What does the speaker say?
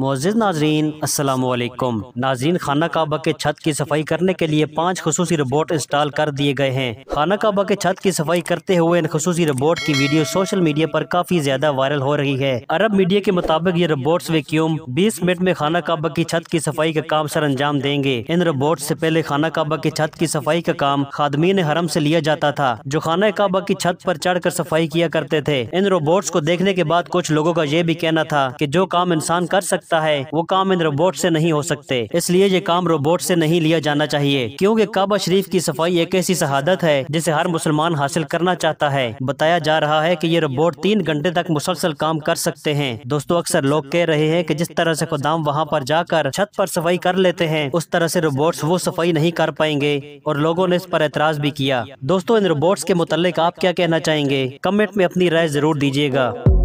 मोजिद नाजरीन असलकुम नाजरीन खाना काबा के छत की सफाई करने के लिए पाँच खसूसी रोबोट इंस्टॉल कर दिए गए हैं खाना काबा के छत की सफाई करते हुए इन खसूसी रोबोट की वीडियो सोशल मीडिया पर काफ़ी ज्यादा वायरल हो रही है अरब मीडिया के मुताबिक ये रोबोट वैक्यूम 20 मिनट में खाना काबा की छत की सफाई का काम सर अंजाम देंगे इन रोबोट ऐसी पहले खाना काबा की छत की सफाई का काम खादमीन हरम से लिया जाता था जो खाना काबा की छत पर कर सफाई किया करते थे इन रोबोट्स को देखने के बाद कुछ लोगों का ये भी कहना था की जो काम इंसान कर सकते सकता है वो काम इन रोबोट से नहीं हो सकते इसलिए ये काम रोबोट से नहीं लिया जाना चाहिए क्योंकि काबा शरीफ की सफाई एक ऐसी शहादत है जिसे हर मुसलमान हासिल करना चाहता है बताया जा रहा है की ये रोबोट तीन घंटे तक मुसलसल काम कर सकते हैं दोस्तों अक्सर लोग कह रहे हैं की जिस तरह ऐसी खुदाम वहाँ पर जाकर छत पर सफाई कर लेते हैं उस तरह ऐसी रोबोट वो सफाई नहीं कर पाएंगे और लोगो ने इस पर एतराज भी किया दोस्तों इन रोबोट्स के मुतालिक आप क्या कहना चाहेंगे कमेंट में अपनी राय जरूर दीजिएगा